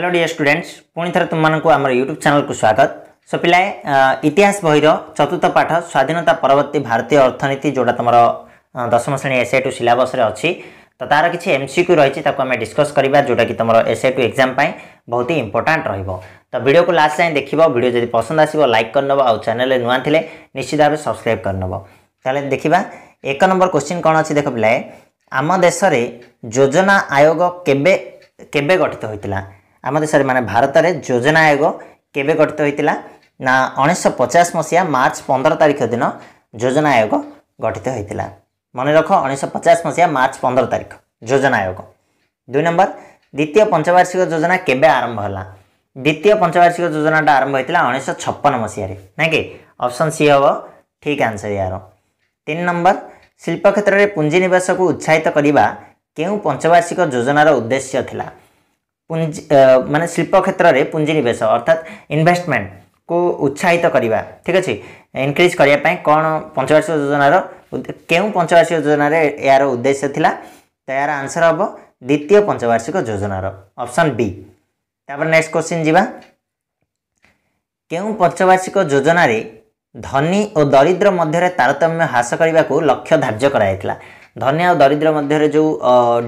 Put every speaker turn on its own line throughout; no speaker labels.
hello dear students পুঁ থরে তোমাকে আমার ইউট্যুব চ্যানেলকে স্বাগত সো পিলায় ইতিহাস বইর চতুর্থ পাঠ স্বাধীনতা পরবর্তী ভারতীয় অর্থনীতি যেটা তোমার দশম শ্রেণী এসআই টু সিলাবসে অছি তো তার কিছু এমসিক্যু রয়েছে তাকে আমি ডিসকস করা যেটা কি তোমার এসআই টু এক্সাম পাই বহুত হি ইম্পর্টাট রহব তো ভিডিওকে লাস্ট যাই দেখিব ভিডিও যদি পসন্দ আসব লাইক করেনব আউ চ্যানেলে নূয়া থিলে নিশ্চিত ভাবে সবসক্রাইব করেনব তাহলে দেখিবা এক নম্বর কোশ্চিন কোণ অছি দেখ পিলায় আম দেশে যোজনা আয়োগ কেবে কেবে গঠিত হয়েছিল ଆମ ଦେଶରେ ମାନେ ଭାରତରେ ଯୋଜନା ଆୟୋଗ କେବେ ଗଠିତ ହୋଇଥିଲା ନା ଉଣେଇଶହ ପଚାଶ ମସିହା ମାର୍ଚ୍ଚ ପନ୍ଦର ତାରିଖ ଦିନ ଯୋଜନା ଆୟୋଗ ଗଠିତ ହୋଇଥିଲା ମନେ ରଖ ଉଣେଇଶହ ପଚାଶ ମସିହା ମାର୍ଚ୍ଚ ପନ୍ଦର ତାରିଖ ଯୋଜନା ଆୟୋଗ ଦୁଇ ନମ୍ବର ଦ୍ୱିତୀୟ ପଞ୍ଚବାର୍ଷିକ ଯୋଜନା କେବେ ଆରମ୍ଭ ହେଲା ଦ୍ୱିତୀୟ ପଞ୍ଚବାର୍ଷିକ ଯୋଜନାଟା ଆରମ୍ଭ ହୋଇଥିଲା ଉଣେଇଶହ ଛପନ ମସିହାରେ ନାଇଁ କି ଅପସନ୍ ସି ହେବ ଠିକ୍ ଆନ୍ସର ଏହାର ତିନି ନମ୍ବର ଶିଳ୍ପ କ୍ଷେତ୍ରରେ ପୁଞ୍ଜିନିବେଶକୁ ଉତ୍ସାହିତ କରିବା କେଉଁ ପଞ୍ଚବାର୍ଷିକ ଯୋଜନାର ଉଦ୍ଦେଶ୍ୟ ଥିଲା ପୁଞ୍ଜି ମାନେ ଶିଳ୍ପ କ୍ଷେତ୍ରରେ ପୁଞ୍ଜିନିବେଶ ଅର୍ଥାତ୍ ଇନଭେଷ୍ଟମେଣ୍ଟକୁ ଉତ୍ସାହିତ କରିବା ଠିକ୍ ଅଛି ଇନକ୍ରିଜ୍ କରିବା ପାଇଁ କ'ଣ ପଞ୍ଚବାର୍ଷିକ ଯୋଜନାର କେଉଁ ପଞ୍ଚବାର୍ଷିକ ଯୋଜନାରେ ଏହାର ଉଦ୍ଦେଶ୍ୟ ଥିଲା ତ ଏହାର ଆନ୍ସର ହେବ ଦ୍ୱିତୀୟ ପଞ୍ଚବାର୍ଷିକ ଯୋଜନାର ଅପସନ୍ ବି ତାପରେ ନେକ୍ସଟ କ୍ୱେଶ୍ଚିନ୍ ଯିବା କେଉଁ ପଞ୍ଚବାର୍ଷିକ ଯୋଜନାରେ ଧନୀ ଓ ଦରିଦ୍ର ମଧ୍ୟରେ ତାରତମ୍ୟ ହ୍ରାସ କରିବାକୁ ଲକ୍ଷ୍ୟ ଧାର୍ଯ୍ୟ କରାଯାଇଥିଲା ଧନୀ ଆଉ ଦରିଦ୍ର ମଧ୍ୟରେ ଯେଉଁ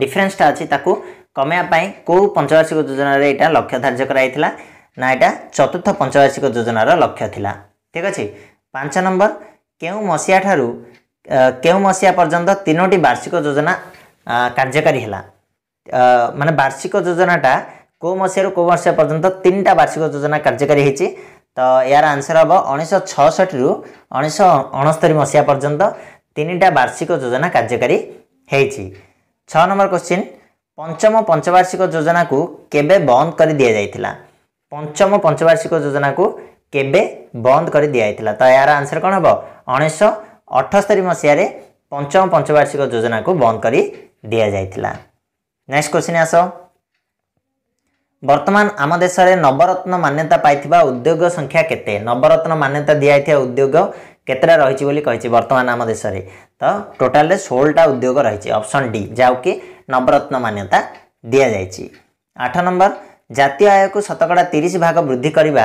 ଡିଫରେନ୍ସଟା ଅଛି ତାକୁ কমাইয়া পাই কেউ পঞ্চবার্ষিক যোজনার এটা লক্ষ্য ধার্য করা না এটা চতুর্থ পঞ্চবার্ষিক যোজনার লক্ষ্য লা ঠিক আছে পাঁচ নম্বর কেউ মসিয়া ঠারু কেউ মসিয়া পর্যন্ত তিনোটি বার্ষিক যোজনা কার্যকারী হেলা মানে বার্ষিক যোজনাটা কেউ মসিয়ারু কেউ মসিয়া পর্যন্ত তিনটা বার্ষিক যোজনা কার্যকারী হয়েছে তো এর আনসর হব উনিশশো ছষঠিরু উনিশশো অণস্তরি মসিয়া পর্যন্ত তিনটা বার্ষিক যোজনা কার্যকারী হয়েছে ছ নম্বর কোশ্চিন ପଞ୍ଚମ ପଞ୍ଚବାର୍ଷିକ ଯୋଜନାକୁ କେବେ ବନ୍ଦ କରି ଦିଆଯାଇଥିଲା ପଞ୍ଚମ ପଞ୍ଚବାର୍ଷିକ ଯୋଜନାକୁ କେବେ ବନ୍ଦ କରି ଦିଆଯାଇଥିଲା ତ ଏହାର ଆନ୍ସର୍ କ'ଣ ହେବ ଉଣେଇଶହ ଅଠସ୍ତରୀ ମସିହାରେ ପଞ୍ଚମ ପଞ୍ଚବାର୍ଷିକ ଯୋଜନାକୁ ବନ୍ଦ କରି ଦିଆଯାଇଥିଲା ନେକ୍ସଟ କ୍ୱେଶ୍ଚିନ୍ ଆସ ବର୍ତ୍ତମାନ ଆମ ଦେଶରେ ନବରତ୍ନ ମାନ୍ୟତା ପାଇଥିବା ଉଦ୍ୟୋଗ ସଂଖ୍ୟା କେତେ ନବରତ୍ନ ମାନ୍ୟତା ଦିଆଯାଇଥିବା ଉଦ୍ୟୋଗ କେତେଟା ରହିଛି ବୋଲି କହିଛି ବର୍ତ୍ତମାନ ଆମ ଦେଶରେ ତ ଟୋଟାଲରେ ଷୋହଳଟା ଉଦ୍ୟୋଗ ରହିଛି ଅପସନ୍ ଡି ଯାହାକି ନବରତ୍ନ ମାନ୍ୟତା ଦିଆଯାଇଛି ଆଠ ନମ୍ବର ଜାତୀୟ ଆୟକୁ ଶତକଡ଼ା ତିରିଶ ଭାଗ ବୃଦ୍ଧି କରିବା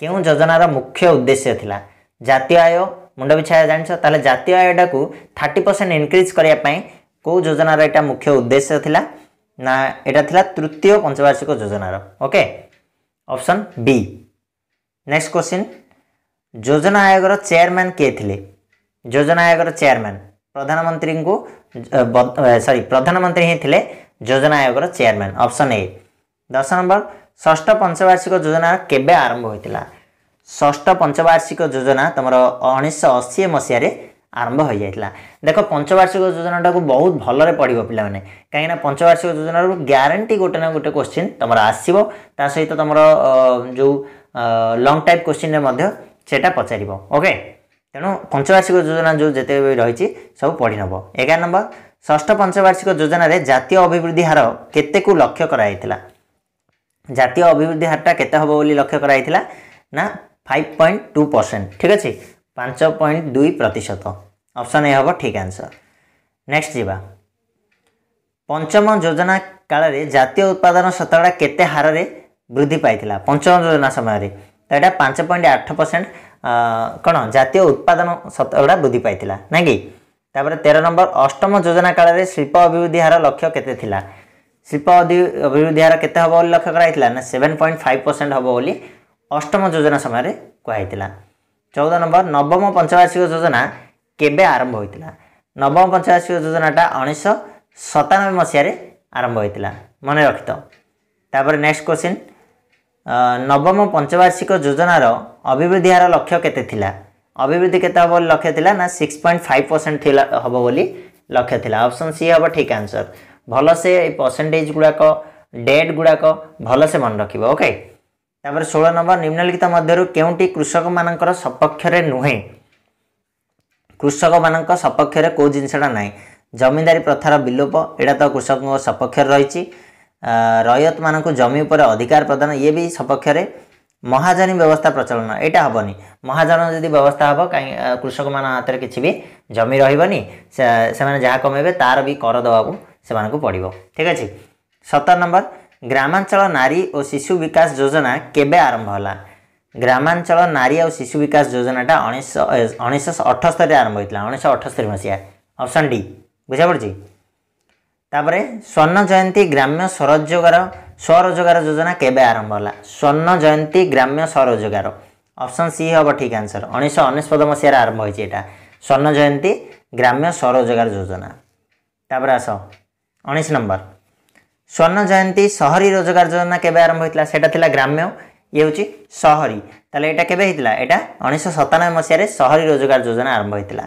କେଉଁ ଯୋଜନାର ମୁଖ୍ୟ ଉଦ୍ଦେଶ୍ୟ ଥିଲା ଜାତୀୟ ଆୟ ମୁଣ୍ଡପିଛା ଆୟ ଜାଣିଛ ତାହେଲେ ଜାତୀୟ ଆୟଟାକୁ ଥାର୍ଟି ପରସେଣ୍ଟ ଇନକ୍ରିଜ୍ କରିବା ପାଇଁ କେଉଁ ଯୋଜନାର ଏଇଟା ମୁଖ୍ୟ ଉଦ୍ଦେଶ୍ୟ ଥିଲା ନା ଏଇଟା ଥିଲା ତୃତୀୟ ପଞ୍ଚବାର୍ଷିକ ଯୋଜନାର okay option B next question ଯୋଜନା ଆୟୋଗର ଚେୟାରମ୍ୟାନ୍ କିଏ ଥିଲେ ଯୋଜନା ଆୟୋଗର ଚେୟାରମ୍ୟାନ୍ ପ୍ରଧାନମନ୍ତ୍ରୀ ଙ୍କୁ ସରି ପ୍ରଧାନମନ୍ତ୍ରୀ ହିଁ ଥିଲେ ଯୋଜନା ଆୟୋଗର ଚେୟାରମ୍ୟାନ ଅପସନ୍ ଏ ଦଶ ନମ୍ବର ଷଷ୍ଠ ପଞ୍ଚବାର୍ଷିକ ଯୋଜନା କେବେ ଆରମ୍ଭ ହୋଇଥିଲା ଷଷ୍ଠ ପଞ୍ଚବାର୍ଷିକ ଯୋଜନା ତୁମର ଉଣେଇଶହ ଅଶୀ ମସିହାରେ ଆରମ୍ଭ ହୋଇଯାଇଥିଲା ଦେଖ ପଞ୍ଚବାର୍ଷିକ ଯୋଜନାଟାକୁ ବହୁତ ଭଲରେ ପଢ଼ିବ ପିଲାମାନେ କାହିଁକିନା ପଞ୍ଚବାର୍ଷିକ ଯୋଜନାରୁ ଗ୍ୟାରେଣ୍ଟି ଗୋଟେ ନା ଗୋଟେ କୋଶ୍ଚିନ୍ ତୁମର ଆସିବ ତା ସହିତ ତୁମର ଯେଉଁ ଲଙ୍ଗ ଟାଇପ୍ କୋଶ୍ଚିନ୍ରେ ମଧ୍ୟ ସେଇଟା ପଚାରିବ ଓକେ ତେଣୁ ପଞ୍ଚବାର୍ଷିକ ଯୋଜନା ଯେଉଁ ଯେତେ ବି ରହିଛି ସବୁ ପଢ଼ି ନେବ ଏଗାର ନମ୍ବର ଷଷ୍ଠ ପଞ୍ଚବାର୍ଷିକ ଯୋଜନାରେ ଜାତୀୟ ଅଭିବୃଦ୍ଧି ହାର କେତେକୁ ଲକ୍ଷ୍ୟ କରାଯାଇଥିଲା ଜାତୀୟ ଅଭିବୃଦ୍ଧି ହାରଟା କେତେ ହେବ ବୋଲି ଲକ୍ଷ୍ୟ କରାଯାଇଥିଲା ନା ଫାଇଭ୍ ପଏଣ୍ଟ ଟୁ ପରସେଣ୍ଟ ଠିକ୍ ଅଛି ପାଞ୍ଚ ପଏଣ୍ଟ ଦୁଇ ପ୍ରତିଶତ ଅପସନ୍ ଏ ହେବ ଠିକ୍ ଆନ୍ସର ନେକ୍ସଟ ଯିବା ପଞ୍ଚମ ଯୋଜନା କାଳରେ ଜାତୀୟ ଉତ୍ପାଦନ ଶତକଡ଼ା କେତେ ହାରରେ ବୃଦ୍ଧି ପାଇଥିଲା ପଞ୍ଚମ ଯୋଜନା ସମୟରେ ତ ଏଇଟା ପାଞ୍ଚ ପଏଣ୍ଟ ଆଠ ପରସେଣ୍ଟ କ'ଣ ଜାତୀୟ ଉତ୍ପାଦନ ଶତକଡ଼ା ବୃଦ୍ଧି ପାଇଥିଲା ନା କି ତା'ପରେ ତେର ନମ୍ବର ଅଷ୍ଟମ ଯୋଜନା କାଳରେ ଶିଳ୍ପ ଅଭିବୃଦ୍ଧି ହାର ଲକ୍ଷ୍ୟ କେତେ ଥିଲା ଶିଳ୍ପ ଅଭିବୃଦ୍ଧି ହାର କେତେ ହେବ ବୋଲି ଲକ୍ଷ୍ୟ କରାଯାଇଥିଲା ନା ସେଭେନ୍ ପଏଣ୍ଟ ଫାଇଭ୍ ପରସେଣ୍ଟ ହେବ ବୋଲି ଅଷ୍ଟମ ଯୋଜନା ସମୟରେ କୁହାଯାଇଥିଲା ଚଉଦ ନମ୍ବର ନବମ ପଞ୍ଚବାର୍ଷିକ ଯୋଜନା କେବେ ଆରମ୍ଭ ହୋଇଥିଲା ନବମ ପଞ୍ଚବାର୍ଷିକ ଯୋଜନାଟା ଉଣେଇଶହ ସତାନବେ ମସିହାରେ ଆରମ୍ଭ ହୋଇଥିଲା ମନେ ରଖିଥାଉ ତାପରେ ନେକ୍ସଟ କୋଶ୍ଚିନ୍ ନବମ ପଞ୍ଚବାର୍ଷିକ ଯୋଜନାର ଅଭିବୃଦ୍ଧି ହାର ଲକ୍ଷ୍ୟ କେତେ ଥିଲା ଅଭିବୃଦ୍ଧି କେତେ ହେବ ବୋଲି ଲକ୍ଷ୍ୟ ଥିଲା ନା ସିକ୍ସ ପଏଣ୍ଟ ଫାଇଭ୍ ପରସେଣ୍ଟ ଥିଲା ହେବ ବୋଲି ଲକ୍ଷ୍ୟ ଥିଲା ଅପସନ୍ ସି ହେବ ଠିକ୍ ଆନ୍ସର୍ ଭଲସେ ଏଇ ପରସେଣ୍ଟେଜ୍ ଗୁଡ଼ାକ ଡେଟ୍ ଗୁଡ଼ାକ ଭଲସେ ମନେ ରଖିବ ଓକେ ତାପରେ ଷୋହଳ ନମ୍ବର ନିମ୍ନଲିଖିତ ମଧ୍ୟରୁ କେଉଁଟି କୃଷକମାନଙ୍କର ସପକ୍ଷରେ ନୁହେଁ କୃଷକମାନଙ୍କ ସପକ୍ଷରେ କେଉଁ ଜିନିଷଟା ନାହିଁ ଜମିଦାରୀ ପ୍ରଥାର ବିଲୋପ ଏଇଟା ତ କୃଷକଙ୍କ ସପକ୍ଷରେ ରହିଛି ରୟତମାନଙ୍କୁ ଜମି ଉପରେ ଅଧିକାର ପ୍ରଦାନ ଇଏ ବି ସପକ୍ଷରେ ମହାଜନୀ ବ୍ୟବସ୍ଥା ପ୍ରଚଳନ ଏଇଟା ହେବନି ମହାଜନ ଯଦି ବ୍ୟବସ୍ଥା ହେବ କାହିଁ କୃଷକମାନଙ୍କ ହାତରେ କିଛି ବି ଜମି ରହିବନି ସେମାନେ ଯାହା କମେଇବେ ତାର ବି କର ଦେବାକୁ ସେମାନଙ୍କୁ ପଡ଼ିବ ଠିକ୍ ଅଛି ସତର ନମ୍ବର ଗ୍ରାମାଞ୍ଚଳ ନାରୀ ଓ ଶିଶୁ ବିକାଶ ଯୋଜନା କେବେ ଆରମ୍ଭ ହେଲା ଗ୍ରାମାଞ୍ଚଳ ନାରୀ ଆଉ ଶିଶୁ ବିକାଶ ଯୋଜନାଟା ଉଣେଇଶହ ଉଣେଇଶହ ଅଠସ୍ତରୀରେ ଆରମ୍ଭ ହୋଇଥିଲା ଉଣେଇଶହ ଅଠସ୍ତରୀ ମସିହା ଅପସନ୍ ଡି ବୁଝା ପଡ଼ୁଛି ତାପରେ ସ୍ୱର୍ଣ୍ଣ ଜୟନ୍ତୀ ଗ୍ରାମ୍ୟ ସ୍ୱରୋଜଗାର ସ୍ୱରୋଜଗାର ଯୋଜନା କେବେ ଆରମ୍ଭ ହେଲା ସ୍ୱର୍ଣ୍ଣ ଜୟନ୍ତୀ ଗ୍ରାମ୍ୟ ସ୍ୱରୋଜଗାର ଅପସନ୍ ସି ହେବ ଠିକ୍ ଆନ୍ସର ଉଣେଇଶହ ଅନେଶ୍ୱତ ମସିହାରେ ଆରମ୍ଭ ହୋଇଛି ଏଇଟା ସ୍ୱର୍ଣ୍ଣ ଜୟନ୍ତୀ ଗ୍ରାମ୍ୟ ସ୍ୱରୋଜଗାର ଯୋଜନା ତାପରେ ଆସ ଉଣେଇଶ ନମ୍ବର ସ୍ୱର୍ଣ୍ଣ ଜୟନ୍ତୀ ସହରୀ ରୋଜଗାର ଯୋଜନା କେବେ ଆରମ୍ଭ ହୋଇଥିଲା ସେଇଟା ଥିଲା ଗ୍ରାମ୍ୟ ଇଏ ହେଉଛି ସହରୀ ତାହେଲେ ଏଇଟା କେବେ ହେଇଥିଲା ଏଇଟା ଉଣେଇଶହ ସତାନବେ ମସିହାରେ ସହରୀ ରୋଜଗାର ଯୋଜନା ଆରମ୍ଭ ହୋଇଥିଲା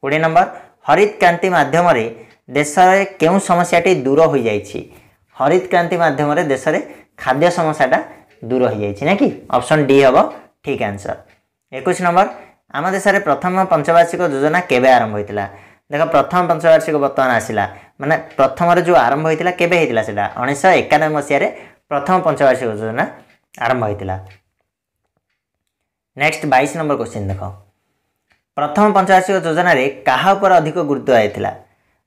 କୋଡ଼ିଏ ନମ୍ବର ହରିତ କ୍ରାନ୍ତି ମାଧ୍ୟମରେ ଦେଶରେ କେଉଁ ସମସ୍ୟାଟି ଦୂର ହୋଇଯାଇଛି ହରିତ କ୍ରାନ୍ତି ମାଧ୍ୟମରେ ଦେଶରେ ଖାଦ୍ୟ ସମସ୍ୟାଟା ଦୂର ହୋଇଯାଇଛି ନା କି ଅପସନ୍ ଡି ହେବ ଠିକ୍ ଆନ୍ସର୍ ଏକୋଇଶ ନମ୍ବର ଆମ ଦେଶରେ ପ୍ରଥମ ପଞ୍ଚବାର୍ଷିକ ଯୋଜନା କେବେ ଆରମ୍ଭ ହୋଇଥିଲା ଦେଖ ପ୍ରଥମ ପଞ୍ଚବାର୍ଷିକ ବର୍ତ୍ତମାନ ଆସିଲା ମାନେ ପ୍ରଥମରେ ଯେଉଁ ଆରମ୍ଭ ହୋଇଥିଲା କେବେ ହୋଇଥିଲା ସେଇଟା ଉଣେଇଶହ ଏକାନବେ ମସିହାରେ ପ୍ରଥମ ପଞ୍ଚବାର୍ଷିକ ଯୋଜନା ଆରମ୍ଭ ହୋଇଥିଲା ନେକ୍ସଟ ବାଇଶ ନମ୍ବର କୋଶ୍ଚିନ୍ ଦେଖ ପ୍ରଥମ ପଞ୍ଚବାର୍ଷିକ ଯୋଜନାରେ କାହା ଉପରେ ଅଧିକ ଗୁରୁତ୍ୱ ଆଇଥିଲା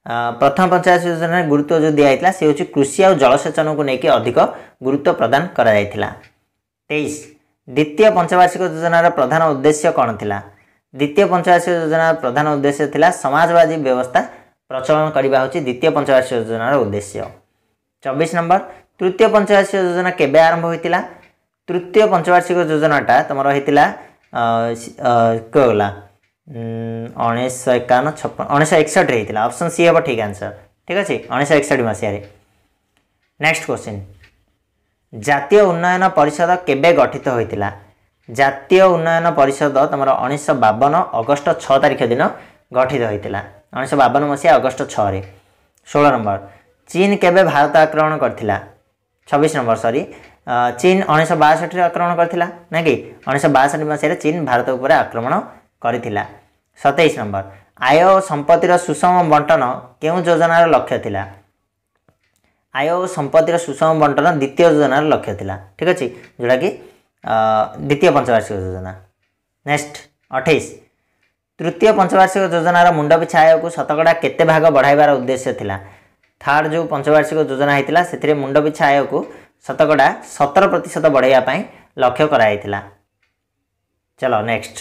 ପ୍ରଥମ ପଞ୍ଚାୟତ ଯୋଜନାରେ ଗୁରୁତ୍ୱ ଯେଉଁ ଦିଆଯାଇଥିଲା ସେ ହେଉଛି କୃଷି ଆଉ ଜଳସେଚନକୁ ନେଇକି ଅଧିକ ଗୁରୁତ୍ୱ ପ୍ରଦାନ କରାଯାଇଥିଲା ତେଇଶ ଦ୍ୱିତୀୟ ପଞ୍ଚବାର୍ଷିକ ଯୋଜନାର ପ୍ରଧାନ ଉଦ୍ଦେଶ୍ୟ କ'ଣ ଥିଲା ଦ୍ୱିତୀୟ ପଞ୍ଚବାର୍ଷିକ ଯୋଜନାର ପ୍ରଧାନ ଉଦ୍ଦେଶ୍ୟ ଥିଲା ସମାଜବାଦୀ ବ୍ୟବସ୍ଥା ପ୍ରଚଳନ କରିବା ହେଉଛି ଦ୍ୱିତୀୟ ପଞ୍ଚବାର୍ଷିକ ଯୋଜନାର ଉଦ୍ଦେଶ୍ୟ ଚବିଶ ନମ୍ବର ତୃତୀୟ ପଞ୍ଚବାର୍ଷିକ ଯୋଜନା କେବେ ଆରମ୍ଭ ହୋଇଥିଲା ତୃତୀୟ ପଞ୍ଚବାର୍ଷିକ ଯୋଜନାଟା ତୁମର ହୋଇଥିଲା କହିଗଲା ଉଣେଇଶହ ଏକାବନ ଛପନ ଉଣେଇଶହ ସି ହେବ ଠିକ୍ ଆନ୍ସର୍ ଠିକ୍ ଅଛି ଉଣେଇଶହ ଏକଷଠି ମସିହାରେ ନେକ୍ସଟ କ୍ୱେଶ୍ଚିନ୍ ଜାତୀୟ ଉନ୍ନୟନ ପରିଷଦ କେବେ ଗଠିତ ହୋଇଥିଲା ଜାତୀୟ ଉନ୍ନୟନ ପରିଷଦ ତୁମର ଉଣେଇଶହ ବାବନ ଅଗଷ୍ଟ ଛଅ ତାରିଖ ଦିନ ଗଠିତ ହୋଇଥିଲା ଉଣେଇଶହ ବାବନ ମସିହା ଅଗଷ୍ଟ ଛଅରେ ଷୋହଳ ନମ୍ବର ଚୀନ କେବେ ଭାରତ ଆକ୍ରମଣ କରିଥିଲା ଛବିଶ ନମ୍ବର ସରି ଚୀନ ଉଣେଇଶହ ବାଷଠିରେ ଆକ୍ରମଣ କରିଥିଲା ନା କି ଉଣେଇଶହ ବାଷଠି ମସିହାରେ ଚୀନ ଭାରତ ଉପରେ ଆକ୍ରମଣ କରିଥିଲା ସତେଇଶ ନମ୍ବର ଆୟ ଓ ସମ୍ପତ୍ତିର ସୁଷମ ବଣ୍ଟନ କେଉଁ ଯୋଜନାର ଲକ୍ଷ୍ୟ ଥିଲା ଆୟ ଓ ସମ୍ପତ୍ତିର ସୁଷମ ବଣ୍ଟନ ଦ୍ୱିତୀୟ ଯୋଜନାର ଲକ୍ଷ୍ୟ ଥିଲା ଠିକ୍ ଅଛି ଯେଉଁଟାକି ଦ୍ୱିତୀୟ ପଞ୍ଚବାର୍ଷିକ ଯୋଜନା ନେକ୍ସଟ ଅଠେଇଶ ତୃତୀୟ ପଞ୍ଚବାର୍ଷିକ ଯୋଜନାର ମୁଣ୍ଡପିଛା ଆୟକୁ ଶତକଡ଼ା କେତେ ଭାଗ ବଢ଼ାଇବାର ଉଦ୍ଦେଶ୍ୟ ଥିଲା ଥାର୍ଡ଼ ଯେଉଁ ପଞ୍ଚବାର୍ଷିକ ଯୋଜନା ହୋଇଥିଲା ସେଥିରେ ମୁଣ୍ଡପିଛା ଆୟକୁ ଶତକଡ଼ା ସତର ପ୍ରତିଶତ ବଢ଼ାଇବା ପାଇଁ ଲକ୍ଷ୍ୟ କରାଯାଇଥିଲା ଚାଲ ନେକ୍ସଟ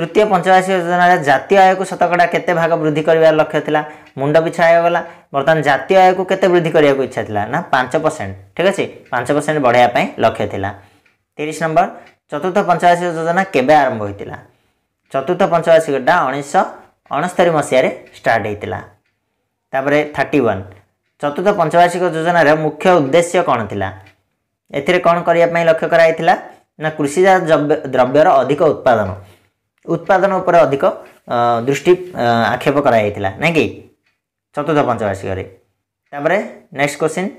ତୃତୀୟ ପଞ୍ଚବାର୍ଷିକ ଯୋଜନାରେ ଜାତୀୟ ଆୟକୁ ଶତକଡ଼ା କେତେ ଭାଗ ବୃଦ୍ଧି କରିବାର ଲକ୍ଷ୍ୟ ଥିଲା ମୁଣ୍ଡ ପିଛା ହେଇଗଲା ବର୍ତ୍ତମାନ ଜାତୀୟ ଆୟକୁ କେତେ ବୃଦ୍ଧି କରିବାକୁ ଇଚ୍ଛା ଥିଲା ନା ପାଞ୍ଚ ପରସେଣ୍ଟ ଠିକ୍ ଅଛି ପାଞ୍ଚ ପରସେଣ୍ଟ ବଢ଼ାଇବା ପାଇଁ ଲକ୍ଷ୍ୟ ଥିଲା ତିରିଶ ନମ୍ବର ଚତୁର୍ଥ ପଞ୍ଚବାର୍ଷିକ ଯୋଜନା କେବେ ଆରମ୍ଭ ହୋଇଥିଲା ଚତୁର୍ଥ ପଞ୍ଚବାର୍ଷିକଟା ଉଣେଇଶହ ଅଣସ୍ତରୀ ମସିହାରେ ଷ୍ଟାର୍ଟ ହେଇଥିଲା ତାପରେ ଥାର୍ଟି ୱାନ୍ ଚତୁର୍ଥ ପଞ୍ଚବାର୍ଷିକ ଯୋଜନାର ମୁଖ୍ୟ ଉଦ୍ଦେଶ୍ୟ କ'ଣ ଥିଲା ଏଥିରେ କ'ଣ କରିବା ପାଇଁ ଲକ୍ଷ୍ୟ କରାଯାଇଥିଲା ନା କୃଷିଜାତ ଦ୍ରବ୍ୟର ଅଧିକ ଉତ୍ପାଦନ ଉତ୍ପାଦନ ଉପରେ ଅଧିକ ଦୃଷ୍ଟି ଆକ୍ଷେପ କରାଯାଇଥିଲା ନାଇଁ କି ଚତୁର୍ଥ ପଞ୍ଚବାର୍ଷିକରେ ତାପରେ ନେକ୍ସଟ କ୍ୱେଶ୍ଚିନ୍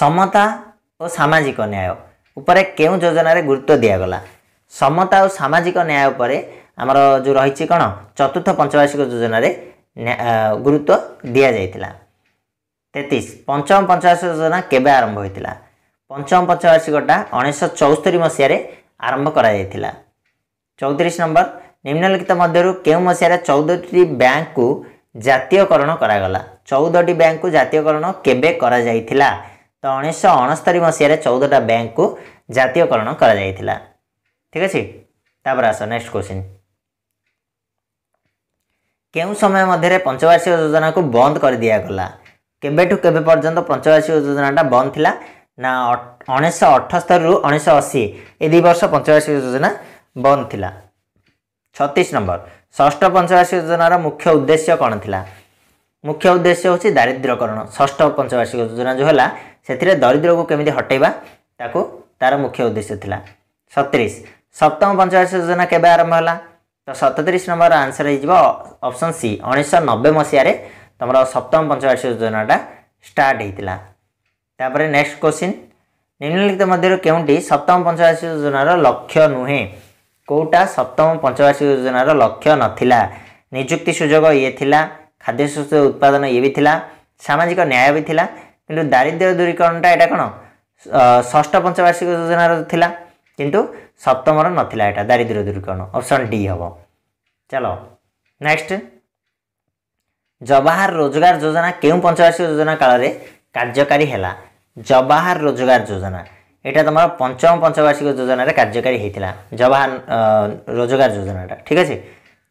ସମତା ଓ ସାମାଜିକ ନ୍ୟାୟ ଉପରେ କେଉଁ ଯୋଜନାରେ ଗୁରୁତ୍ୱ ଦିଆଗଲା ସମତା ଓ ସାମାଜିକ ନ୍ୟାୟ ଉପରେ ଆମର ଯେଉଁ ରହିଛି କ'ଣ ଚତୁର୍ଥ ପଞ୍ଚବାର୍ଷିକ ଯୋଜନାରେ ଗୁରୁତ୍ୱ ଦିଆଯାଇଥିଲା ତେତିଶ ପଞ୍ଚମ ପଞ୍ଚବାର୍ଷିକ ଯୋଜନା କେବେ ଆରମ୍ଭ ହୋଇଥିଲା ପଞ୍ଚମ ପଞ୍ଚବାର୍ଷିକଟା ଉଣେଇଶହ ଚଉସ୍ତରୀ ମସିହାରେ ଆରମ୍ଭ କରାଯାଇଥିଲା ଚଉତିରିଶ ନମ୍ବର ନିମ୍ନଲିଖିତ ମଧ୍ୟରୁ କେଉଁ ମସିହାରେ ଚଉଦଟି ବ୍ୟାଙ୍କକୁ ଜାତୀୟକରଣ କରାଗଲା ଚଉଦଟି ବ୍ୟାଙ୍କକୁ ଜାତୀୟକରଣ କେବେ କରାଯାଇଥିଲା ତ ଉଣେଇଶହ ଅଣସ୍ତରୀ ମସିହାରେ ଚଉଦଟା ବ୍ୟାଙ୍କକୁ ଜାତୀୟକରଣ କରାଯାଇଥିଲା ଠିକ୍ ଅଛି ତାପରେ ଆସ ନେକ୍ସଟ କ୍ୱେଶ୍ଚିନ୍ କେଉଁ ସମୟ ମଧ୍ୟରେ ପଞ୍ଚବାର୍ଷିକ ଯୋଜନାକୁ ବନ୍ଦ କରିଦିଆଗଲା କେବେଠୁ କେବେ ପର୍ଯ୍ୟନ୍ତ ପଞ୍ଚବାର୍ଷିକ ଯୋଜନାଟା ବନ୍ଦ ଥିଲା ନା ଉଣେଇଶହ ଅଠସ୍ତରୀରୁ ଉଣେଇଶହ ଅଶୀ ଏ ଦୁଇ ବର୍ଷ ପଞ୍ଚବାର୍ଷିକ ଯୋଜନା ବନ୍ଦ ଥିଲା ଛତିଶ ନମ୍ବର ଷଷ୍ଠ ପଞ୍ଚବାର୍ଷିକ ଯୋଜନାର ମୁଖ୍ୟ ଉଦ୍ଦେଶ୍ୟ କ'ଣ ଥିଲା ମୁଖ୍ୟ ଉଦ୍ଦେଶ୍ୟ ହେଉଛି ଦାରିଦ୍ର୍ୟକରଣ ଷଷ୍ଠ ପଞ୍ଚବାର୍ଷିକ ଯୋଜନା ଯେଉଁ ହେଲା ସେଥିରେ ଦରିଦ୍ରକୁ କେମିତି ହଟେଇବା ତାକୁ ତା'ର ମୁଖ୍ୟ ଉଦ୍ଦେଶ୍ୟ ଥିଲା ସତେଇଶ ସପ୍ତମ ପଞ୍ଚବାର୍ଷିକ ଯୋଜନା କେବେ ଆରମ୍ଭ ହେଲା ତ ସତତିରିଶ ନମ୍ବର ଆନ୍ସର୍ ହେଇଯିବ ଅପସନ୍ ସି ଉଣେଇଶହ ନବେ ମସିହାରେ ତୁମର ସପ୍ତମ ପଞ୍ଚବାର୍ଷିକ ଯୋଜନାଟା ଷ୍ଟାର୍ଟ ହୋଇଥିଲା ତାପରେ ନେକ୍ସଟ କୋଶ୍ଚିନ୍ ନିମ୍ନଲିଖିତ ମଧ୍ୟରୁ କେଉଁଟି ସପ୍ତମ ପଞ୍ଚବାର୍ଷିକ ଯୋଜନାର ଲକ୍ଷ୍ୟ ନୁହେଁ କେଉଁଟା ସପ୍ତମ ପଞ୍ଚବାର୍ଷିକ ଯୋଜନାର ଲକ୍ଷ୍ୟ ନଥିଲା ନିଯୁକ୍ତି ସୁଯୋଗ ଇଏ ଥିଲା ଖାଦ୍ୟଶସ୍ୟ ଉତ୍ପାଦନ ଇଏ ବି ଥିଲା ସାମାଜିକ ନ୍ୟାୟ ବି ଥିଲା କିନ୍ତୁ ଦାରିଦ୍ର୍ୟ ଦୂରୀକରଣଟା ଏଇଟା କ'ଣ ଷଷ୍ଠ ପଞ୍ଚବାର୍ଷିକ ଯୋଜନାର ଥିଲା କିନ୍ତୁ ସପ୍ତମର ନଥିଲା ଏଇଟା ଦାରିଦ୍ର୍ୟ ଦୂରୀକରଣ ଅପସନ୍ ଡି ହେବ ଚାଲ ନେକ୍ସଟ ଜବାହାର ରୋଜଗାର ଯୋଜନା କେଉଁ ପଞ୍ଚବାର୍ଷିକ ଯୋଜନା କାଳରେ କାର୍ଯ୍ୟକାରୀ ହେଲା ଜବାହାର ରୋଜଗାର ଯୋଜନା ଏଇଟା ତୁମର ପଞ୍ଚମ ପଞ୍ଚବାର୍ଷିକ ଯୋଜନାରେ କାର୍ଯ୍ୟକାରୀ ହୋଇଥିଲା ଜବାହାର ରୋଜଗାର ଯୋଜନାଟା ଠିକ୍ ଅଛି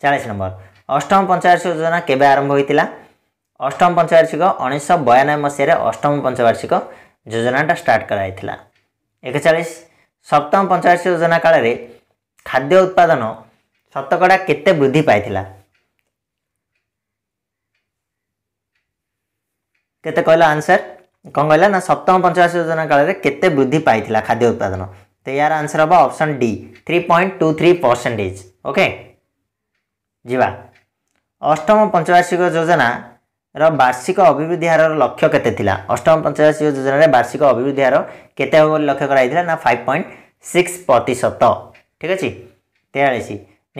ଚାଳିଶ ନମ୍ବର ଅଷ୍ଟମ ପଞ୍ଚବାର୍ଷିକ ଯୋଜନା କେବେ ଆରମ୍ଭ ହୋଇଥିଲା ଅଷ୍ଟମ ପଞ୍ଚବାର୍ଷିକ ଉଣେଇଶହ ବୟାନବେ ମସିହାରେ ଅଷ୍ଟମ ପଞ୍ଚବାର୍ଷିକ ଯୋଜନାଟା ଷ୍ଟାର୍ଟ କରାଯାଇଥିଲା ଏକଚାଳିଶ ସପ୍ତମ ପଞ୍ଚବାର୍ଷିକ ଯୋଜନା କାଳରେ ଖାଦ୍ୟ ଉତ୍ପାଦନ ଶତକଡ଼ା କେତେ ବୃଦ୍ଧି ପାଇଥିଲା କେତେ କହିଲା ଆନ୍ସର୍ କ'ଣ କହିଲା ନା ସପ୍ତମ ପଞ୍ଚବାର୍ଷ ଯୋଜନା କାଳରେ କେତେ ବୃଦ୍ଧି ପାଇଥିଲା ଖାଦ୍ୟ ଉତ୍ପାଦନ ତ ଏହାର ଆନ୍ସର୍ ହେବ option D three point two three percentage okay ଯିବା ଅଷ୍ଟମ ପଞ୍ଚବାର୍ଷିକ ଯୋଜନାର ବାର୍ଷିକ ଅଭିବୃଦ୍ଧି ହାରର ଲକ୍ଷ୍ୟ କେତେ ଥିଲା ଅଷ୍ଟମ ପଞ୍ଚବାର୍ଷିକ ଯୋଜନାରେ ବାର୍ଷିକ ଅଭିବୃଦ୍ଧି ହାର କେତେ ହେବ ବୋଲି ଲକ୍ଷ୍ୟ କରାଯାଇଥିଲା ନା ଫାଇଭ୍ ପଏଣ୍ଟ ସିକ୍ସ ପ୍ରତିଶତ ଠିକ୍ ଅଛି ତେୟାଳିଶ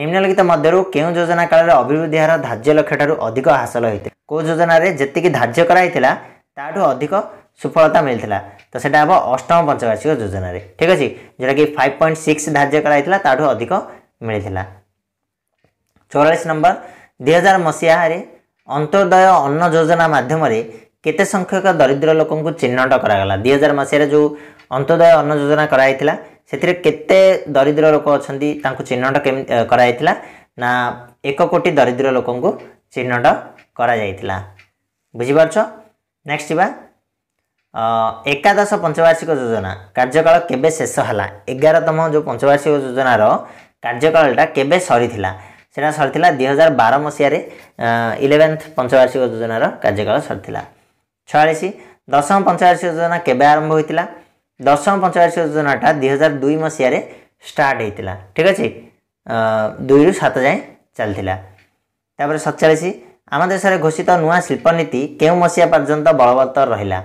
ନିମ୍ନଲିଖିତ ମଧ୍ୟରୁ କେଉଁ ଯୋଜନା କାଳରେ ଅଭିବୃଦ୍ଧି ହାର ଧାର୍ଯ୍ୟ ଲକ୍ଷ୍ୟଠାରୁ ଅଧିକ ହାସଲ ହୋଇଥିଲା କେଉଁ ଯୋଜନାରେ ଯେତିକି ଧାର୍ଯ୍ୟ କରାଯାଇଥିଲା ତାଠୁ ଅଧିକ ସୁଫଳତା ମିଳିଥିଲା ତ ସେଇଟା ହେବ ଅଷ୍ଟମ ପଞ୍ଚବାର୍ଷିକ ଯୋଜନାରେ ଠିକ୍ ଅଛି ଯେଉଁଟାକି ଫାଇଭ୍ ପଏଣ୍ଟ ସିକ୍ସ ଧାର୍ଯ୍ୟ କରାଯାଇଥିଲା ତାଠୁ ଅଧିକ ମିଳିଥିଲା ଚଉରାଳିଶ ନମ୍ବର ଦୁଇହଜାର ମସିହାରେ ଅନ୍ତୋଦୟ ଅନ୍ନ ଯୋଜନା ମାଧ୍ୟମରେ କେତେ ସଂଖ୍ୟକ ଦରିଦ୍ର ଲୋକଙ୍କୁ ଚିହ୍ନଟ କରାଗଲା ଦୁଇହଜାର ମସିହାରେ ଯେଉଁ ଅନ୍ତୋଦୟ ଅନ୍ନ ଯୋଜନା କରାଯାଇଥିଲା ସେଥିରେ କେତେ ଦରିଦ୍ର ଲୋକ ଅଛନ୍ତି ତାଙ୍କୁ ଚିହ୍ନଟ କେମିତି କରାଯାଇଥିଲା ନା ଏକ କୋଟି ଦରିଦ୍ର ଲୋକଙ୍କୁ ଚିହ୍ନଟ କରାଯାଇଥିଲା ବୁଝିପାରୁଛ ନେକ୍ସଟ ଯିବା ଏକାଦଶ ପଞ୍ଚବାର୍ଷିକ ଯୋଜନା କାର୍ଯ୍ୟକାଳ କେବେ ଶେଷ ହେଲା ଏଗାରତମ ଯେଉଁ ପଞ୍ଚବାର୍ଷିକ ଯୋଜନାର କାର୍ଯ୍ୟକାଳଟା କେବେ ସରିଥିଲା ସେଇଟା ସରିଥିଲା ଦୁଇ ହଜାର ବାର ମସିହାରେ ଇଲେଭେନ୍ଥ ପଞ୍ଚବାର୍ଷିକ ଯୋଜନାର କାର୍ଯ୍ୟକାଳ ସରିଥିଲା ଛୟାଳିଶ ଦଶମ ପଞ୍ଚବାର୍ଷିକ ଯୋଜନା କେବେ ଆରମ୍ଭ ହୋଇଥିଲା ଦଶମ ପଞ୍ଚବାର୍ଷିକ ଯୋଜନାଟା ଦୁଇ ହଜାର ଦୁଇ ମସିହାରେ ଷ୍ଟାର୍ଟ ହୋଇଥିଲା ଠିକ୍ ଅଛି ଦୁଇରୁ ସାତ ଯାଏଁ ଚାଲିଥିଲା ତାପରେ ସତଚାଳିଶ ଆମ ଦେଶରେ ଘୋଷିତ ନୂଆ ଶିଳ୍ପନୀତି କେଉଁ ମସିହା ପର୍ଯ୍ୟନ୍ତ ବଳବତ୍ତର ରହିଲା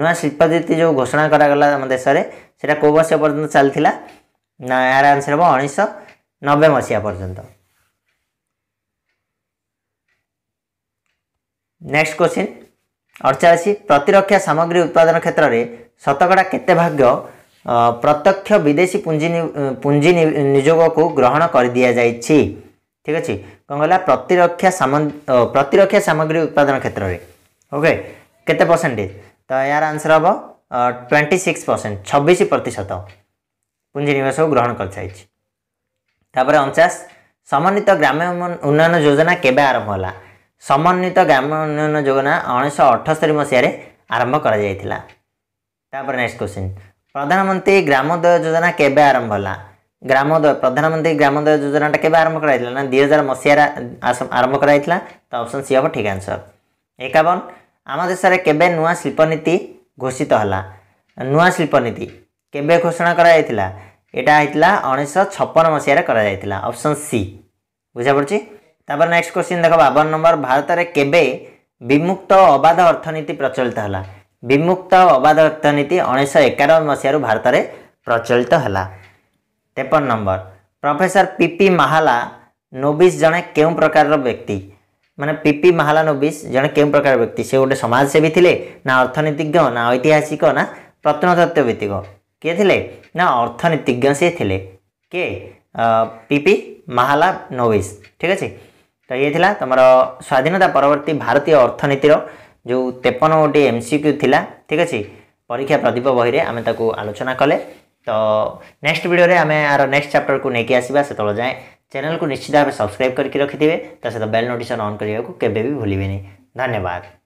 ନୂଆ ଶିଳ୍ପ ନୀତି ଯେଉଁ ଘୋଷଣା କରାଗଲା ଆମ ଦେଶରେ ସେଇଟା କେଉଁ ବର୍ଷ ପର୍ଯ୍ୟନ୍ତ ଚାଲିଥିଲା ନା ଏହାର ଆନ୍ସର୍ ହେବ ଉଣେଇଶହ ନବେ ମସିହା ପର୍ଯ୍ୟନ୍ତ ନେକ୍ସଟ କ୍ୱେଶ୍ଚିନ୍ ଅଠଚାଳିଶି ପ୍ରତିରକ୍ଷା ସାମଗ୍ରୀ ଉତ୍ପାଦନ କ୍ଷେତ୍ରରେ ଶତକଡ଼ା କେତେ ଭାଗ୍ୟ ପ୍ରତ୍ୟକ୍ଷ ବିଦେଶୀ ପୁଞ୍ଜି ପୁଞ୍ଜି ନିଯୋଗକୁ ଗ୍ରହଣ କରିଦିଆଯାଇଛି ଠିକ୍ ଅଛି କ'ଣ କହିଲା ପ୍ରତିରକ୍ଷା ସାମ ପ୍ରତିରକ୍ଷା ସାମଗ୍ରୀ ଉତ୍ପାଦନ କ୍ଷେତ୍ରରେ ଓକେ କେତେ ପରସେଣ୍ଟେଜ୍ ତ ଏହାର ଆନ୍ସର୍ ହେବ ଟ୍ୱେଣ୍ଟି ସିକ୍ସ ପରସେଣ୍ଟ ଛବିଶ ପ୍ରତିଶତ ପୁଞ୍ଜିନିବେଶକୁ ଗ୍ରହଣ କରିସାରିଛି ତାପରେ ଅଣଚାଶ ସମନ୍ୱିତ ଗ୍ରାମ୍ୟ ଉନ୍ନୟନ ଯୋଜନା କେବେ ଆରମ୍ଭ ହେଲା ସମନ୍ୱିତ ଗ୍ରାମ୍ୟ ଉନ୍ନୟନ ଯୋଜନା ଉଣେଇଶହ ଅଠସ୍ତରୀ ମସିହାରେ ଆରମ୍ଭ କରାଯାଇଥିଲା ତାପରେ ନେକ୍ସଟ କୋଶ୍ଚିନ୍ ପ୍ରଧାନମନ୍ତ୍ରୀ ଗ୍ରାମୋଦୟ ଯୋଜନା କେବେ ଆରମ୍ଭ ହେଲା ଗ୍ରାମୋଦୟ ପ୍ରଧାନମନ୍ତ୍ରୀ ଗ୍ରାମୋଦୟ ଯୋଜନାଟା କେବେ ଆରମ୍ଭ କରାଯାଇଥିଲା ନା ଦୁଇ ହଜାର ମସିହାରେ ଆରମ୍ଭ କରାଯାଇଥିଲା ତ ଅପସନ୍ ସି ହେବ ଠିକ୍ ଆନ୍ସର୍ ଏକାବନ ଆମ ଦେଶରେ କେବେ ନୂଆ ଶିଳ୍ପନୀତି ଘୋଷିତ ହେଲା ନୂଆ ଶିଳ୍ପନୀତି କେବେ ଘୋଷଣା କରାଯାଇଥିଲା ଏଇଟା ହେଇଥିଲା ଉଣେଇଶହ ଛପନ ମସିହାରେ କରାଯାଇଥିଲା ଅପସନ୍ ସି ବୁଝାପଡ଼ୁଛି ତାପରେ ନେକ୍ସଟ କ୍ୱେଶ୍ଚିନ୍ ଦେଖ ବାବନ ନମ୍ବର ଭାରତରେ କେବେ ବିମୁକ୍ତ ଅବାଧ ଅର୍ଥନୀତି ପ୍ରଚଳିତ ହେଲା ବିମୁକ୍ତ ଅବାଧ ଅର୍ଥନୀତି ଉଣେଇଶହ ଏଗାର ମସିହାରୁ ଭାରତରେ ପ୍ରଚଳିତ ହେଲା ତେପନ number professor PP Mahalanobis ଜଣେ କେଉଁ ପ୍ରକାରର ବ୍ୟକ୍ତି ମାନେ ପିପି ମାହାଲା ନୋବିସ୍ ଜଣେ କେଉଁ ପ୍ରକାର ବ୍ୟକ୍ତି ସେ ଗୋଟେ ସମାଜସେବୀ ଥିଲେ ନା ଅର୍ଥନୀତିଜ୍ଞ ନା ଐତିହାସିକ ନା ପ୍ରତ୍ନତତ୍ତ୍ୱଭିତ୍ତିକ କିଏ ଥିଲେ ନା ଅର୍ଥନୀତିଜ୍ଞ ସିଏ ଥିଲେ କିଏ ପିପି ମାହାଲା ନୋବିସ୍ ଠିକ୍ ଅଛି ତ ଇଏ ଥିଲା ତୁମର ସ୍ୱାଧୀନତା ପରବର୍ତ୍ତୀ ଭାରତୀୟ ଅର୍ଥନୀତିର ଯେଉଁ ତେପନ ଗୋଟି ଏମ୍ ସି କ୍ୟୁ ଥିଲା ଠିକ୍ ଅଛି ପରୀକ୍ଷା ପ୍ରଦୀପ ବହିରେ ଆମେ ତାକୁ ଆଲୋଚନା କଲେ ତ ନେକ୍ସଟ ଭିଡ଼ିଓରେ ଆମେ ଆର ନେକ୍ସଟ ଚାପ୍ଟରକୁ ନେଇକି ଆସିବା ସେତେବେଳେ ଯାଏଁ ଚ୍ୟାନେଲକୁ ନିଶ୍ଚିତ ଭାବେ ସବସ୍କ୍ରାଇବ୍ କରିକି ରଖିଥିବେ ତା ସହିତ ବେଲ୍ ନୋଟିସନ୍ ଅନ୍ କରିବାକୁ କେବେ ବି ଭୁଲିବେନି ଧନ୍ୟବାଦ